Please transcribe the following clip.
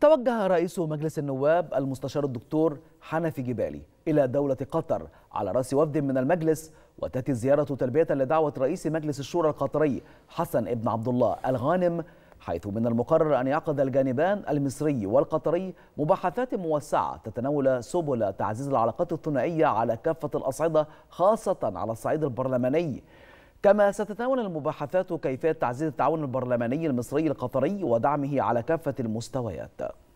توجه رئيس مجلس النواب المستشار الدكتور حنفي جبالي إلى دولة قطر على رأس وفد من المجلس وتأتي الزيارة تلبية لدعوة رئيس مجلس الشورى القطري حسن ابن عبد الله الغانم حيث من المقرر أن يعقد الجانبان المصري والقطري مباحثات موسعة تتناول سبل تعزيز العلاقات الثنائية على كافة الأصعدة خاصة على الصعيد البرلماني كما ستتناول المباحثات كيفية تعزيز التعاون البرلماني المصري القطري ودعمه على كافة المستويات